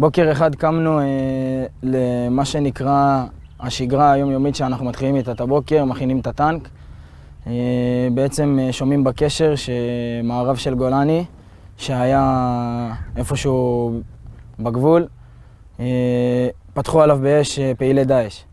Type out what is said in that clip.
בוקר אחד קמנו אה, למה שנקרא השגרה היומיומית שאנחנו מתחילים איתה את הבוקר, מכינים את הטנק. אה, בעצם אה, שומעים בקשר שמערב של גולני, שהיה איפשהו בגבול, אה, פתחו עליו באש אה, פעילי דאעש.